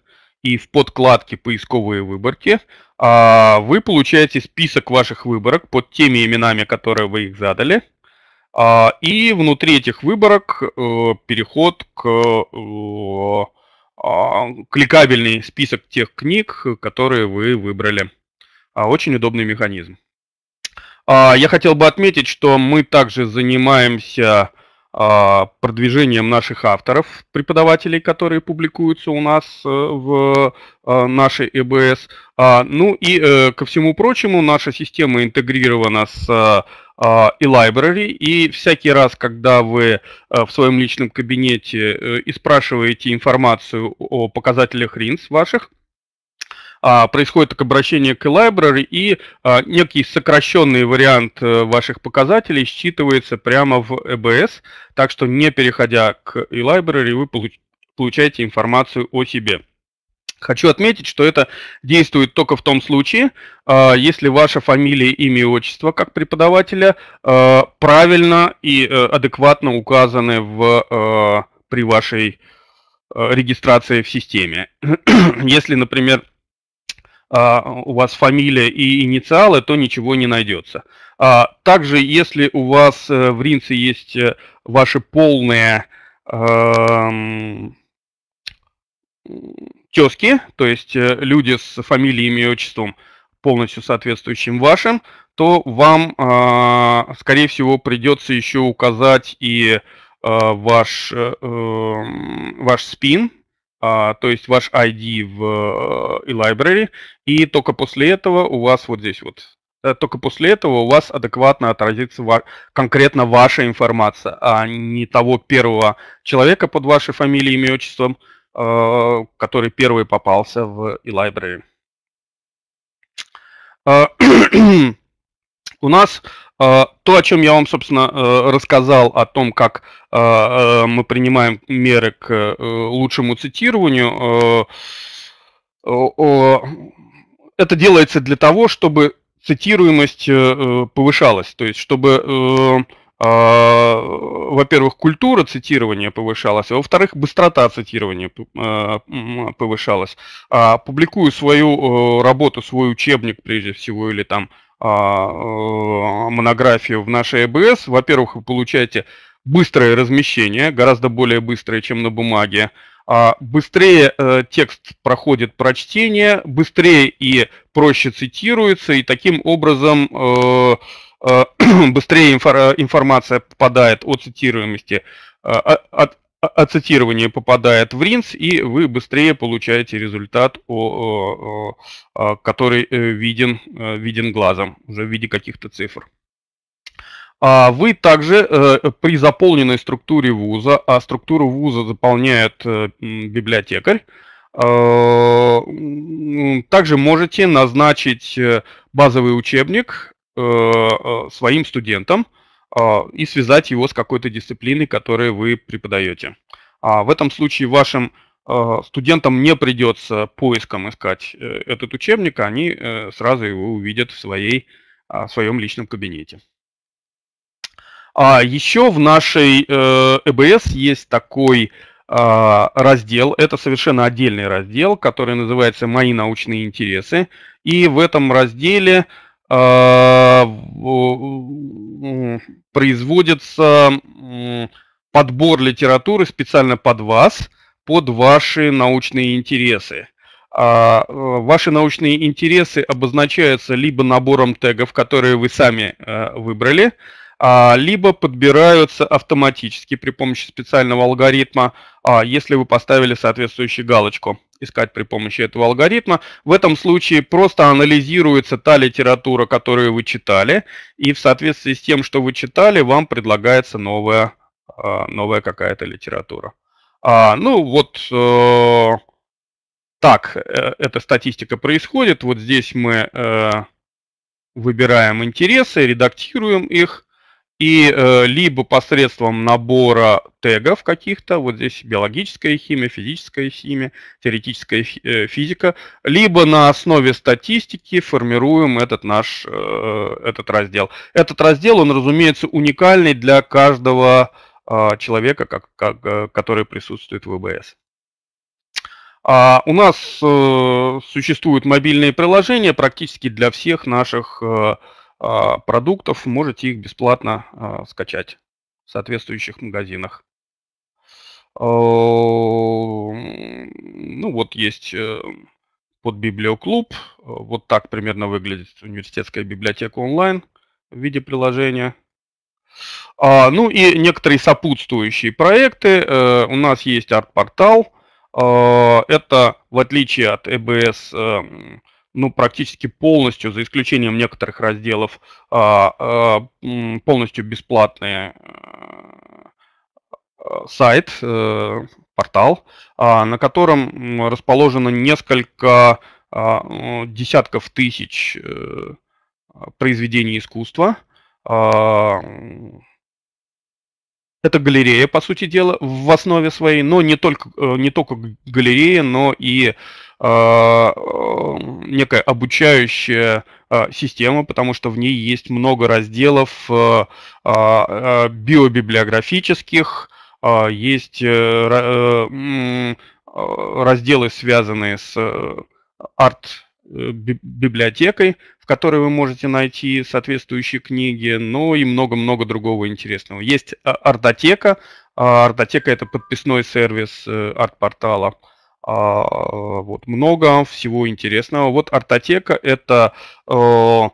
и в подкладке «Поисковые выборки» вы получаете список ваших выборок под теми именами, которые вы их задали – а, и внутри этих выборок э, переход к э, а, кликабельный список тех книг, которые вы выбрали. А, очень удобный механизм. Я хотел бы отметить, что мы также занимаемся продвижением наших авторов, преподавателей, которые публикуются у нас э, в нашей ЭБС. Ну и ко всему прочему, наша система интегрирована с а, и library, и всякий раз, когда вы э, в своем личном кабинете э, и спрашиваете информацию о показателях RINS ваших, а, происходит так обращение к library, и а, некий сокращенный вариант э, ваших показателей считывается прямо в EBS, так что не переходя к e-library, вы получаете информацию о себе. Хочу отметить, что это действует только в том случае, а, если ваша фамилия, имя и отчество как преподавателя а, правильно и э, адекватно указаны в, а, при вашей регистрации в системе. Если, например, у вас фамилия и инициалы, то ничего не найдется. Также, если у вас э, в ринсе есть э, ваши полные тезки, то есть э, люди с фамилиями и отчеством полностью соответствующим вашим, то вам, а, скорее всего, придется еще указать и э, ваш, э, эм, ваш спин, а, то есть ваш ID в e-library, и только после этого у вас вот здесь вот только после этого у вас адекватно отразится конкретно ваша информация, а не того первого человека под вашей фамилией, имя, отчеством, Э, который первый попался в eLibrary. Э, у нас э, то, о чем я вам, собственно, рассказал, о том, как мы принимаем меры к лучшему цитированию, это делается для того, чтобы цитируемость повышалась, то есть чтобы а, во-первых, культура цитирования повышалась, а во-вторых, быстрота цитирования э, а, повышалась. Публикую свою э, работу, свой учебник, прежде всего, или там э, монографию в нашей ЭБС. Во-первых, вы получаете быстрое размещение, гораздо более быстрое, чем на бумаге. Быстрее текст проходит прочтение, быстрее и проще цитируется, и таким образом быстрее информация попадает о цитируемости, а, а, от, а, от, попадает в РИНС, и вы быстрее получаете результат, который э, виден, э, виден глазом, уже в виде каких-то цифр. Вы также э, при заполненной структуре вуза, а структуру вуза заполняет библиотекарь, также можете назначить базовый учебник Э, э, своим студентам а, и связать его с какой-то дисциплиной, которую вы преподаете. А в этом случае вашим а, студентам не придется поиском искать э, этот учебник, а они сразу его увидят в, своей, в своем личном кабинете. А еще в нашей ЭБС есть такой раздел, это совершенно отдельный раздел, который называется «Мои научные интересы». И в этом разделе а, производится подбор литературы специально под вас, под ваши научные интересы. А э, ваши научные интересы обозначаются либо набором тегов, которые вы сами э, выбрали, а, либо подбираются автоматически при помощи специального алгоритма, а, если вы поставили соответствующую галочку искать при помощи этого алгоритма. В этом случае просто анализируется та литература, которую вы читали, и в соответствии с тем, что вы читали, вам предлагается новая, а, новая какая-то литература. ну вот э, так э, эта статистика происходит. Вот здесь мы э, выбираем интересы, редактируем их. И э, либо посредством набора тегов каких-то, вот здесь биологическая химия, физическая химия, теоретическая э, физика, либо на основе статистики формируем этот наш э, этот раздел. Этот раздел, он, разумеется, уникальный для каждого э, человека, как, как, э, который присутствует в ВБС. А у нас э, существуют мобильные приложения практически для всех наших э, а, продуктов, можете их бесплатно а, скачать в соответствующих магазинах. А, ну вот есть э, под библиоклуб, вот так примерно выглядит университетская библиотека онлайн в виде приложения. Ну и некоторые сопутствующие проекты. Э, у нас есть арт-портал. Это, в отличие от EBS. Э ну, практически полностью, за исключением некоторых разделов, а, а, полностью бесплатный э, э, сайт, э, портал, а, на котором расположено несколько десятков тысяч произведений искусства. Это галерея, по сути дела, в основе своей, но не только, не только галерея, но и Э, э, некая обучающая э, система, потому что в ней есть много разделов биобиблиографических, есть разделы, связанные с арт библиотекой, в которой вы можете найти соответствующие книги, но ну и много-много другого интересного. Есть артотека. Артотека – это подписной сервис арт-портала. портала а, вот, много всего интересного. Вот Артотека это, э,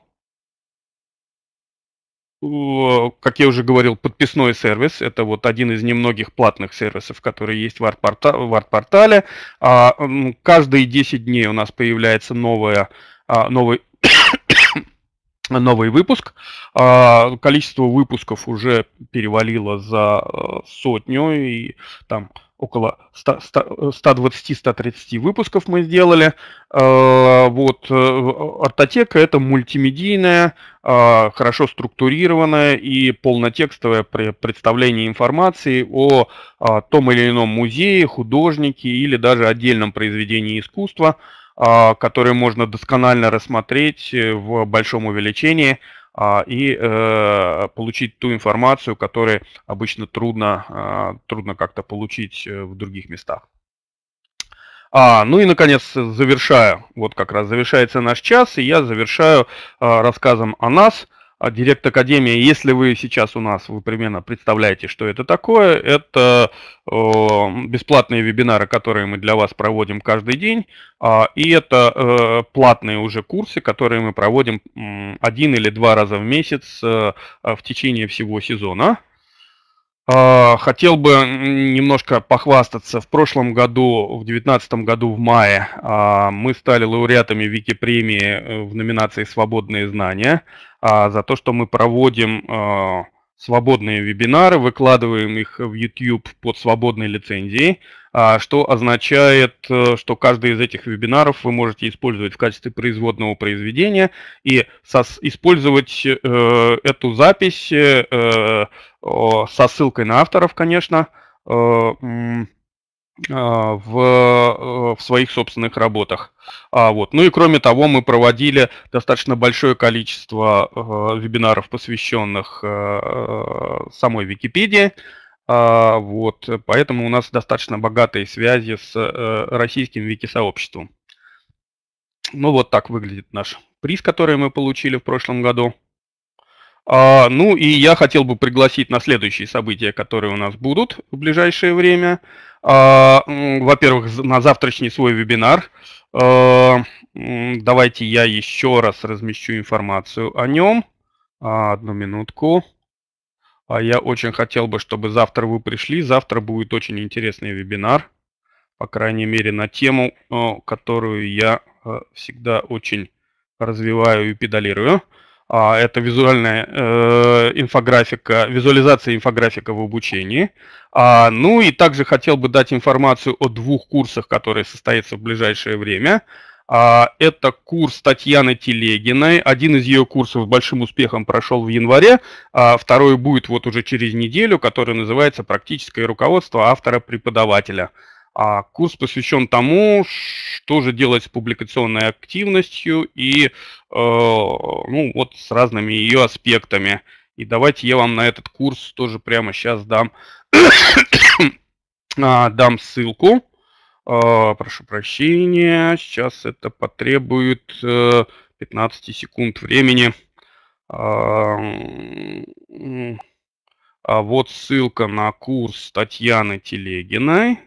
как я уже говорил, подписной сервис. Это вот один из немногих платных сервисов, которые есть в арт-портале. А, каждые 10 дней у нас появляется новая, а, новый новый выпуск. Количество выпусков уже перевалило за э, сотню и там около 120-130 выпусков мы сделали. Э, вот э, Артотека – это мультимедийная, э, хорошо структурированное и полнотекстовое представление информации о том или ином музее, художнике или даже отдельном произведении искусства, которое можно досконально рассмотреть в большом увеличении – а, и э, получить ту информацию, которую обычно трудно, а, трудно как-то получить э, в других местах. А, ну и, наконец, завершаю. Вот как раз завершается наш час, и я завершаю а, рассказом о нас – Директ Академия, если вы сейчас у нас, вы примерно представляете, что это такое, это э, бесплатные вебинары, которые мы для вас проводим каждый день, а, и это э, платные уже курсы, которые мы проводим один или два раза в месяц э, в течение всего сезона. А, хотел бы немножко похвастаться. В прошлом году, в 2019 году, в мае, а, мы стали лауреатами Вики-премии э, в номинации «Свободные знания» а, за то, что мы проводим свободные вебинары, выкладываем их в YouTube под свободной лицензией, а, что означает, э, что каждый из этих вебинаров вы можете использовать в качестве производного произведения и использовать э, эту запись э, со ссылкой на авторов, конечно, а, в, э, в своих собственных работах. А, вот. Ну и кроме того, мы проводили достаточно большое количество э, вебинаров, посвященных э, самой Википедии. А, вот. Поэтому у нас достаточно богатые связи с э, российским вики-сообществом. Ну вот так выглядит наш приз, который мы получили в прошлом году. А, ну и я хотел бы пригласить на следующие события, которые у нас будут в ближайшее время. А, во-первых, на завтрашний свой вебинар. А, давайте я еще раз размещу информацию о нем. А, одну минутку. А я очень хотел бы, чтобы завтра вы пришли. Завтра будет очень интересный вебинар, по крайней мере, на тему, а, которую я а, всегда очень развиваю и педалирую. А, это визуальная э, инфографика, визуализация инфографика в обучении. А, ну и также хотел бы дать информацию о двух курсах, которые состоятся в ближайшее время. А, это курс Татьяны Телегиной. Один из ее курсов с большим успехом прошел в январе. Второй будет вот уже через неделю, который называется «Практическое руководство автора-преподавателя». А курс посвящен тому, что же делать с публикационной активностью и э, ну, вот с разными ее аспектами. И давайте я вам на этот курс тоже прямо сейчас дам, а, дам ссылку. Э, прошу прощения, сейчас это потребует э, 15 секунд времени. А, а вот ссылка на курс Татьяны Телегиной.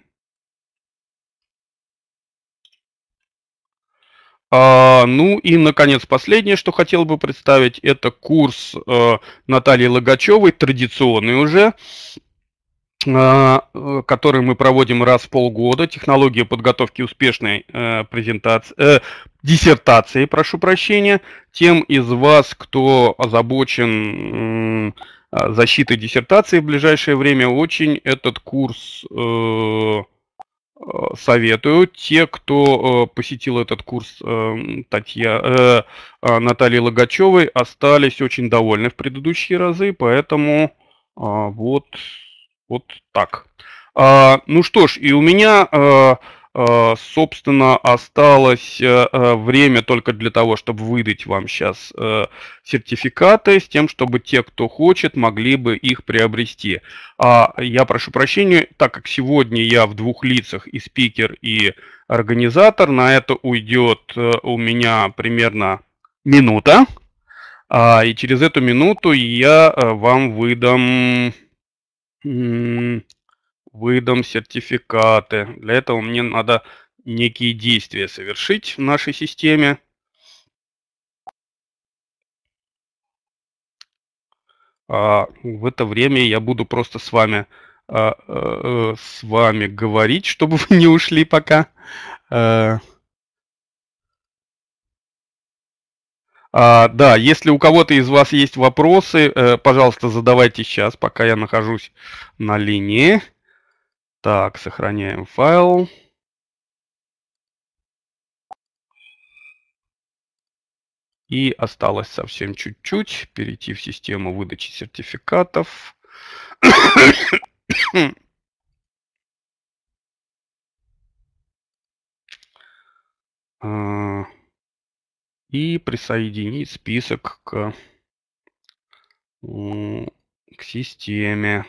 А, ну и, наконец, последнее, что хотел бы представить, это курс э, Натальи Логачевой, традиционный уже, э, э, который мы проводим раз в полгода, технология подготовки успешной презентации, э, диссертации, прошу прощения, тем из вас, кто озабочен защитой диссертации в ближайшее время, очень этот курс... Э, Э, советую. Те, кто э, посетил этот курс э, Татья, Натальи Логачевой, остались очень довольны в предыдущие разы, поэтому вот, вот так. А, ну что ж, и у меня Э, собственно, осталось э, э, время только для того, чтобы выдать вам сейчас сертификаты, с тем, чтобы те, кто хочет, могли бы их приобрести. А я прошу прощения, так как сегодня я в двух лицах и спикер, и организатор, на это уйдет у меня примерно минута. А, и через эту минуту я вам выдам выдам сертификаты. Для этого мне надо некие действия совершить в нашей системе. А в это время я буду просто с вами, а, а, с вами говорить, чтобы вы не ушли пока. А, А, да, если у кого-то из вас есть вопросы, э, пожалуйста, задавайте сейчас, пока я нахожусь на линии. Так, сохраняем файл. И осталось совсем чуть-чуть перейти в систему выдачи сертификатов. А, и присоединить список к, к системе.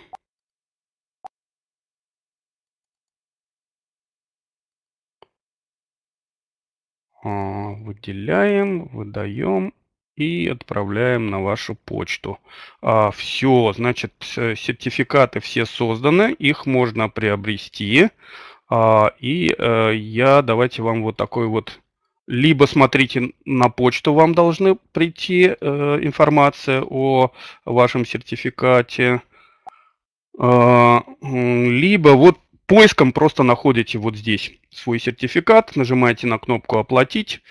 А, выделяем, выдаем и отправляем на вашу почту. А, все, значит, сертификаты все созданы, их можно приобрести. А, и э, я давайте вам вот такой вот, либо смотрите на почту, вам должны прийти э, информация о вашем сертификате, либо вот поиском просто находите вот здесь свой сертификат, нажимаете на кнопку «Оплатить»,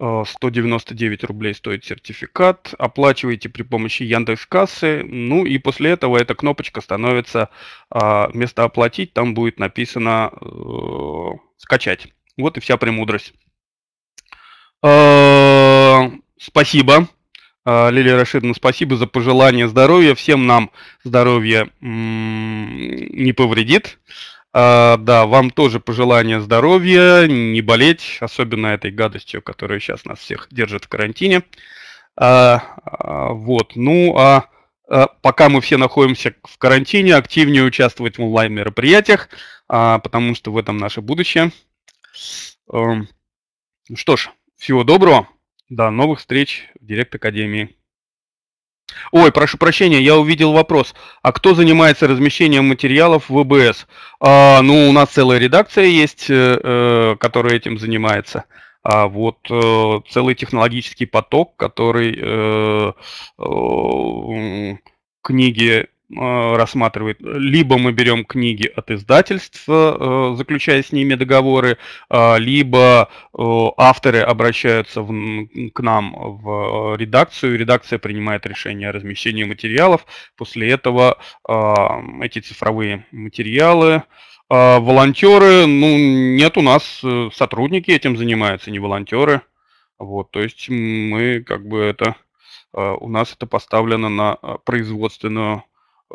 199 э, рублей стоит сертификат, оплачиваете при помощи Яндекс Кассы, ну и после этого эта кнопочка становится, вместо а, «Оплатить» там будет написано э, «Скачать». Вот и вся премудрость. Э, спасибо. Лилия Рашидовна, спасибо за пожелание здоровья. Всем нам здоровье не повредит. А, да, вам тоже пожелание здоровья, не болеть, особенно этой гадостью, которая сейчас нас всех держит в карантине. А, а, вот, ну а, а пока мы все находимся в карантине, активнее участвовать в онлайн-мероприятиях, а, потому что в этом наше будущее. А, ну что ж, всего доброго, до новых встреч в Директ Академии. Ой, прошу прощения, я увидел вопрос. А кто занимается размещением материалов в ВБС? А, ну, у нас целая редакция есть, э, э, которая этим занимается. А вот э, целый технологический поток, который книги Э, рассматривает. Либо мы берем книги от издательств, э, заключая с ними договоры, э, либо авторы обращаются в, к нам в редакцию, редакция принимает решение о размещении материалов. После этого эти цифровые материалы волонтеры, ну, нет у нас, сотрудники этим занимаются, не волонтеры. Вот, то есть мы как бы это, у нас это поставлено на производственную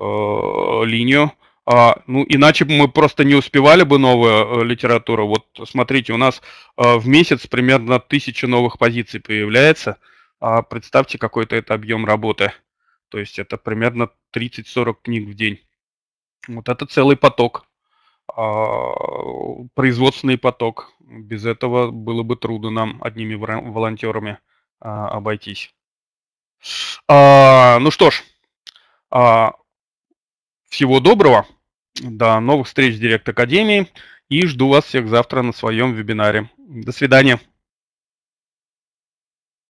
Э, линию. А, ну, иначе мы просто не успевали бы новую э, литературу. Вот смотрите, у нас э, в месяц примерно тысяча новых позиций появляется. А представьте, какой-то это объем работы. То есть это примерно 30-40 книг в день. Вот это целый поток, а, производственный поток. Без этого было бы трудно нам одними волонтерами а, обойтись. А, ну что ж, а, всего доброго, до новых встреч в Директ Академии и жду вас всех завтра на своем вебинаре. До свидания.